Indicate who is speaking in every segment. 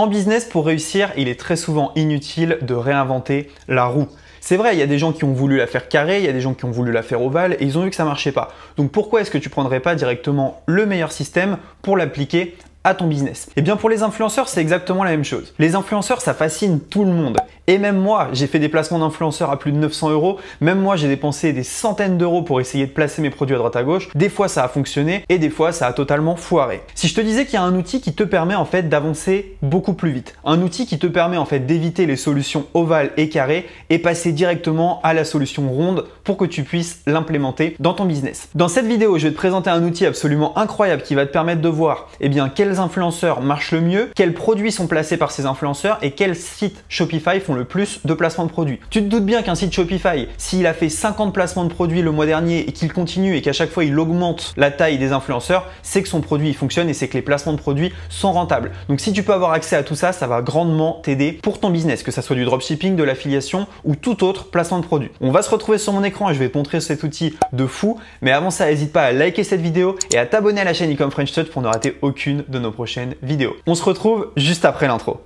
Speaker 1: En business, pour réussir, il est très souvent inutile de réinventer la roue. C'est vrai, il y a des gens qui ont voulu la faire carrée, il y a des gens qui ont voulu la faire ovale, et ils ont vu que ça marchait pas. Donc pourquoi est-ce que tu prendrais pas directement le meilleur système pour l'appliquer à ton business. Eh bien pour les influenceurs, c'est exactement la même chose. Les influenceurs, ça fascine tout le monde. Et même moi, j'ai fait des placements d'influenceurs à plus de 900 euros. Même moi, j'ai dépensé des centaines d'euros pour essayer de placer mes produits à droite à gauche. Des fois, ça a fonctionné et des fois, ça a totalement foiré. Si je te disais qu'il y a un outil qui te permet en fait d'avancer beaucoup plus vite, un outil qui te permet en fait d'éviter les solutions ovales et carrées et passer directement à la solution ronde pour que tu puisses l'implémenter dans ton business. Dans cette vidéo, je vais te présenter un outil absolument incroyable qui va te permettre de voir eh bien, quels influenceurs marchent le mieux, quels produits sont placés par ces influenceurs et quels sites Shopify font le plus de placements de produits. Tu te doutes bien qu'un site Shopify, s'il a fait 50 placements de produits le mois dernier et qu'il continue et qu'à chaque fois il augmente la taille des influenceurs, c'est que son produit fonctionne et c'est que les placements de produits sont rentables. Donc si tu peux avoir accès à tout ça, ça va grandement t'aider pour ton business, que ça soit du dropshipping, de l'affiliation ou tout autre placement de produits. On va se retrouver sur mon écran et je vais te montrer cet outil de fou. Mais avant ça, n'hésite pas à liker cette vidéo et à t'abonner à la chaîne Ecom French pour ne rater aucune de nos prochaines vidéos. On se retrouve juste après l'intro.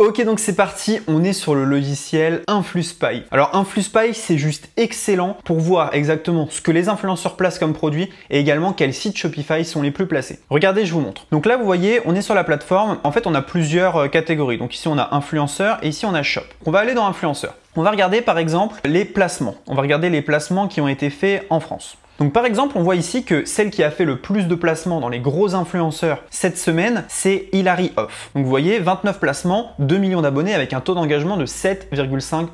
Speaker 1: Ok, donc c'est parti, on est sur le logiciel InfluSpy. Alors InfluSpy, c'est juste excellent pour voir exactement ce que les influenceurs placent comme produit et également quels sites Shopify sont les plus placés. Regardez, je vous montre. Donc là, vous voyez, on est sur la plateforme. En fait, on a plusieurs euh, catégories. Donc ici, on a Influenceur et ici, on a shop. On va aller dans Influenceur. On va regarder par exemple les placements. On va regarder les placements qui ont été faits en France. Donc par exemple, on voit ici que celle qui a fait le plus de placements dans les gros influenceurs cette semaine, c'est Hilary Off. Donc vous voyez, 29 placements, 2 millions d'abonnés avec un taux d'engagement de 7,5%.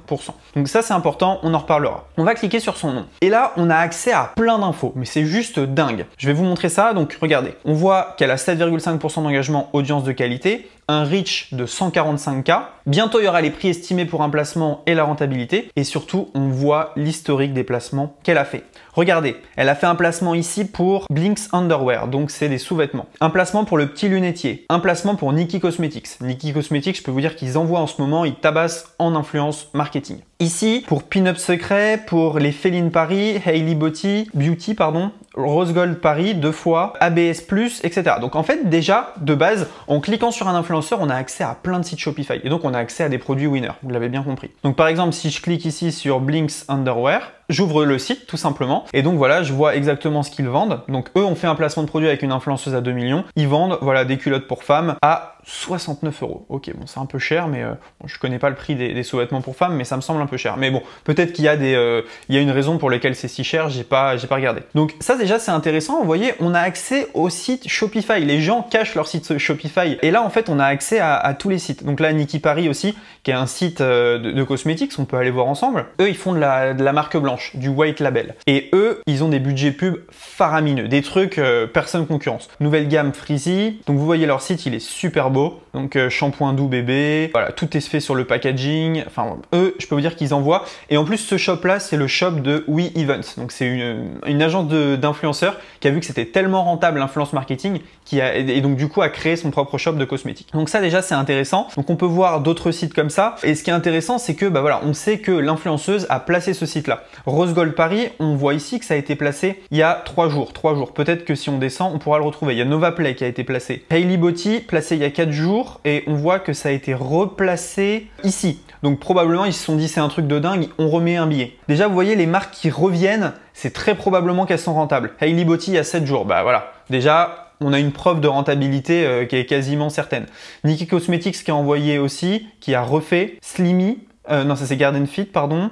Speaker 1: Donc ça c'est important, on en reparlera. On va cliquer sur son nom. Et là, on a accès à plein d'infos, mais c'est juste dingue. Je vais vous montrer ça, donc regardez. On voit qu'elle a 7,5% d'engagement, audience de qualité, un reach de 145K. Bientôt, il y aura les prix estimés pour un placement et la rentabilité. Et surtout, on voit l'historique des placements qu'elle a fait. Regardez, elle a fait un placement ici pour Blinks Underwear, donc c'est des sous-vêtements. Un placement pour le petit lunetier. Un placement pour Nikki Cosmetics. Nikki Cosmetics, je peux vous dire qu'ils envoient en ce moment, ils tabassent en influence marketing. Ici, pour Pin Up Secret, pour les Féline Paris, Hailey Beauty, Beauty, pardon, Rose Gold Paris deux fois, ABS+, Plus, etc. Donc en fait déjà, de base, en cliquant sur un influenceur, on a accès à plein de sites Shopify et donc on a accès à des produits winners, vous l'avez bien compris. Donc par exemple, si je clique ici sur Blinks Underwear, J'ouvre le site tout simplement et donc voilà, je vois exactement ce qu'ils vendent. Donc eux on fait un placement de produit avec une influenceuse à 2 millions. Ils vendent voilà des culottes pour femmes à 69 euros. Ok, bon, c'est un peu cher, mais je euh, ne je connais pas le prix des, sous-vêtements pour femmes, mais ça me semble un peu cher. Mais bon, peut-être qu'il y a des, euh, il y une raison pour laquelle c'est si cher. J'ai pas, j'ai pas regardé. Donc ça déjà c'est intéressant. Vous voyez, on a accès au site Shopify. Les gens cachent leur site Shopify et là en fait on a accès à, tous les sites. Donc là, Niki Paris aussi, qui est un site euh, de, de, cosmétiques, on peut aller voir ensemble. Eux, ils font de de la marque blanche du white label. Et eux, ils ont des budgets pubs faramineux, des trucs euh, personne concurrence. Nouvelle gamme Freezy, donc vous voyez leur site, il est super beau. Donc euh, shampoing doux bébé, voilà, tout est fait sur le packaging. Enfin, eux, je peux vous dire qu'ils envoient. Et en plus, ce shop là, c'est le shop de We Events. Donc c'est une, agence d'influenceurs qui a vu que c'était tellement rentable l'influence marketing qui a, et donc du coup a créé son propre shop de cosmétiques. Donc ça déjà c'est intéressant. Donc on peut voir d'autres sites comme ça. Et ce qui est intéressant, c'est que bah voilà, on sait que l'influenceuse a placé ce site là. Rose Gold Paris, on voit ici que ça a été placé il y a 3 jours. 3 jours. Peut-être que si on descend, on pourra le retrouver. Il y a Nova Play qui a été placé. Hailey Botti, placé il y a 4 jours. Et on voit que ça a été replacé ici. Donc probablement, ils se sont dit c'est un truc de dingue, on remet un billet. Déjà, vous voyez les marques qui reviennent, c'est très probablement qu'elles sont rentables. Hailey Botti, il y a 7 jours. Bah voilà. Déjà, on a une preuve de rentabilité euh, qui est quasiment certaine. Nikki Cosmetics qui a envoyé aussi, qui a refait Slimmy, euh, non ça c'est Garden Fit pardon,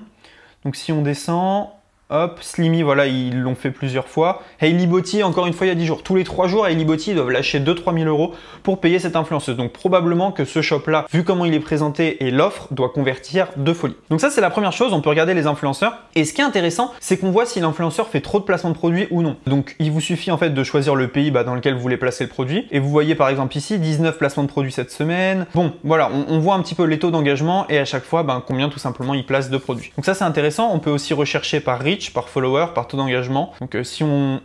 Speaker 1: donc si on descend, Hop, Slimy, voilà, ils l'ont fait plusieurs fois. Hailey Botti, encore une fois, il y a 10 jours. Tous les 3 jours, Hailey Botti, ils doivent lâcher 2-3 000 euros pour payer cette influenceuse. Donc probablement que ce shop-là, vu comment il est présenté et l'offre, doit convertir de folie. Donc ça, c'est la première chose, on peut regarder les influenceurs. Et ce qui est intéressant, c'est qu'on voit si l'influenceur fait trop de placements de produits ou non. Donc il vous suffit en fait de choisir le pays bah, dans lequel vous voulez placer le produit. Et vous voyez par exemple ici, 19 placements de produits cette semaine. Bon, voilà, on, voit un petit peu les taux d'engagement et à chaque fois, ben, combien tout simplement il place de produits. Donc ça, c'est intéressant. On peut aussi rechercher par riche par follower, par taux d'engagement. Donc euh, si on,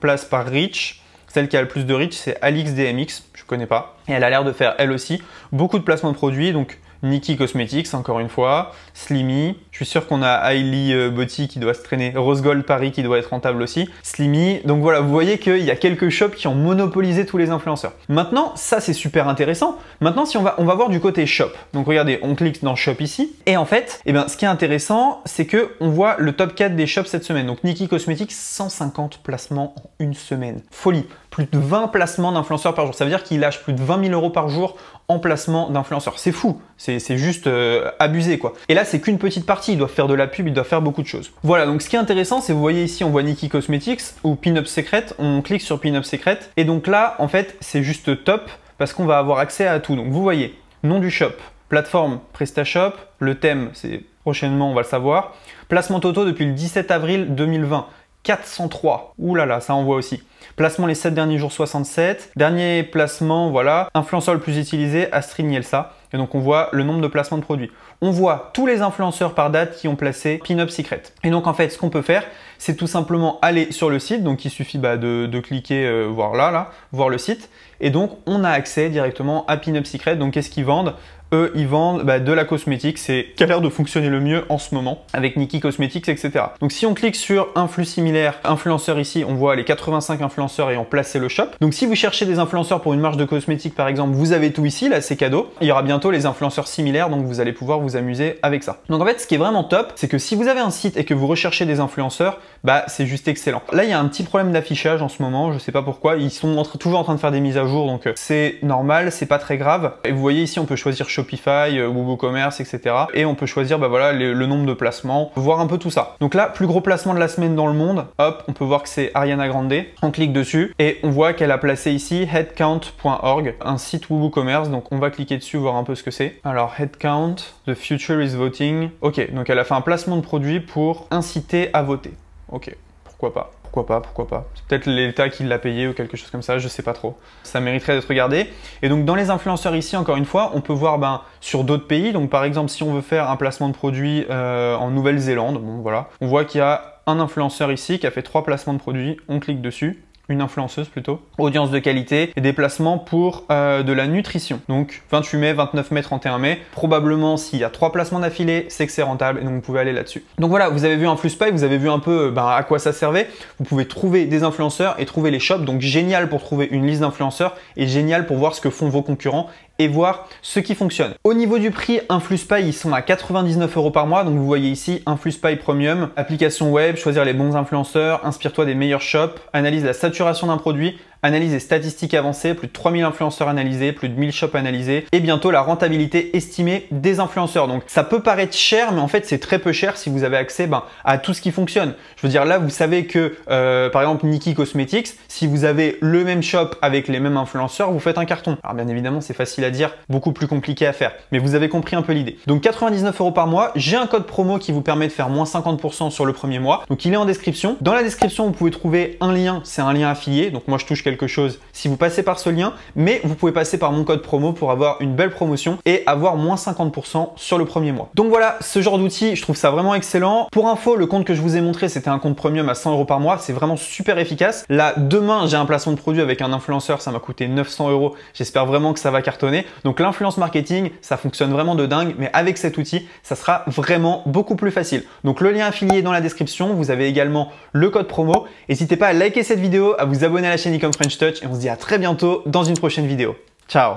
Speaker 1: place par reach, celle qui a le plus de reach, c'est AlixDMX, je ne connais pas. Et elle a l'air de faire, elle aussi, beaucoup de placements de produits. Donc Nikki Cosmetics, encore une fois, Slimmy. Je suis sûr qu'on a Hailey euh, Botti qui doit se traîner, Rose Gold Paris qui doit être rentable aussi, Slimmy. Donc voilà, vous voyez qu'il y a quelques shops qui ont monopolisé tous les influenceurs. Maintenant, ça c'est super intéressant. Maintenant, si on va, on va voir du côté shop. Donc regardez, on clique dans shop ici. Et en fait, eh bien, ce qui est intéressant, c'est que on voit le top 4 des shops cette semaine. Donc Nikki Cosmetics, 150 placements en une semaine. Folie plus de 20 placements d'influenceurs par jour. Ça veut dire qu'il lâche plus de 20 000 euros par jour en placement d'influenceurs. C'est fou, c'est juste euh, abusé quoi. Et là, c'est qu'une petite partie. Ils doivent faire de la pub, ils doivent faire beaucoup de choses. Voilà, donc ce qui est intéressant, c'est vous voyez ici, on voit Nikki Cosmetics ou Pinup Secret. On clique sur Pinup Secret. Et donc là, en fait, c'est juste top parce qu'on va avoir accès à tout. Donc vous voyez, nom du shop, plateforme PrestaShop, le thème, c'est prochainement, on va le savoir. Placement Toto depuis le 17 avril 2020. 403. Ouh là là, ça envoie aussi. Placement les 7 derniers jours 67. Dernier placement, voilà. Influenceur le plus utilisé, Astrid Nielsa. Et donc on voit le nombre de placements de produits. On voit tous les influenceurs par date qui ont placé Pin-Up Secret. Et donc en fait, ce qu'on peut faire, c'est tout simplement aller sur le site. Donc il suffit bah, de, cliquer, euh, voir là, là, voir le site. Et donc on a accès directement à Pinup Secret. Donc qu'est-ce qu'ils vendent eux, ils vendent bah, de la cosmétique, c'est qui a l'air de fonctionner le mieux en ce moment, avec Nikki Cosmetics, etc. Donc si on clique sur un flux similaire, influenceur ici, on voit les 85 influenceurs ayant placé le shop. Donc si vous cherchez des influenceurs pour une marge de cosmétique par exemple, vous avez tout ici, là c'est cadeau. Il y aura bientôt les influenceurs similaires, donc vous allez pouvoir vous amuser avec ça. Donc en fait, ce qui est vraiment top, c'est que si vous avez un site et que vous recherchez des influenceurs, bah c'est juste excellent. Là, il y a un petit problème d'affichage en ce moment, je ne sais pas pourquoi. Ils sont toujours en train de faire des mises à jour, donc euh, c'est normal, c'est pas très grave. Et vous voyez ici, on peut choisir Shopify, WooCommerce, euh, etc. Et on peut choisir, bah voilà, le, nombre de placements, voir un peu tout ça. Donc là, plus gros placement de la semaine dans le monde. Hop, on peut voir que c'est Ariana Grande. On clique dessus et on voit qu'elle a placé ici headcount.org, un site WooCommerce. Donc on va cliquer dessus, voir un peu ce que c'est. Alors headcount, the future is voting. Ok, donc elle a fait un placement de produit pour inciter à voter ok, pourquoi pas, pourquoi pas, pourquoi pas. C'est peut-être l'État qui l'a payé ou quelque chose comme ça, je sais pas trop. Ça mériterait d'être regardé. Et donc dans les influenceurs ici, encore une fois, on peut voir ben, sur d'autres pays. Donc par exemple, si on veut faire un placement de produit euh, en Nouvelle-Zélande, voilà, on voit qu'il y a un influenceur ici qui a fait trois placements de produits, on clique dessus une influenceuse plutôt, audience de qualité et des placements pour euh, de la nutrition. Donc 28 mai, 29 mai, 31 mai. Probablement s'il y a trois placements d'affilée, c'est que c'est rentable et donc vous pouvez aller là-dessus. Donc voilà, vous avez vu un plus pay, vous avez vu un peu ben, à quoi ça servait. Vous pouvez trouver des influenceurs et trouver les shops. Donc génial pour trouver une liste d'influenceurs et génial pour voir ce que font vos concurrents et voir ce qui fonctionne. Au niveau du prix, InfluSpy, ils sont à 99 euros par mois. Donc vous voyez ici InfluSpy Premium, application web, choisir les bons influenceurs, inspire-toi des meilleurs shops, analyse la saturation d'un produit, analyse et statistiques avancées, plus de 3000 influenceurs analysés, plus de 1000 shops analysés et bientôt la rentabilité estimée des influenceurs. Donc ça peut paraître cher, mais en fait c'est très peu cher si vous avez accès ben, à tout ce qui fonctionne. Je veux dire là, vous savez que euh, par exemple nikki Cosmetics, si vous avez le même shop avec les mêmes influenceurs, vous faites un carton. Alors bien évidemment, c'est facile à dire, beaucoup plus compliqué à faire, mais vous avez compris un peu l'idée. Donc 99 euros par mois, j'ai un code promo qui vous permet de faire moins 50% sur le premier mois. Donc il est en description. Dans la description, vous pouvez trouver un lien, c'est un lien affilié. Donc moi je touche quelques chose si vous passez par ce lien, mais vous pouvez passer par mon code promo pour avoir une belle promotion et avoir moins 50% sur le premier mois. Donc voilà, ce genre d'outil, je trouve ça vraiment excellent. Pour info, le compte que je vous ai montré, c'était un compte premium à 100 euros par mois. C'est vraiment super efficace. Là, demain, j'ai un placement de produit avec un influenceur. Ça m'a coûté 900 euros. J'espère vraiment que ça va cartonner. Donc l'influence marketing, ça fonctionne vraiment de dingue, mais avec cet outil, ça sera vraiment beaucoup plus facile. Donc le lien affilié dans la description. Vous avez également le code promo. N'hésitez pas à liker cette vidéo, à vous abonner à la chaîne e French Touch et on se dit à très bientôt dans une prochaine vidéo. Ciao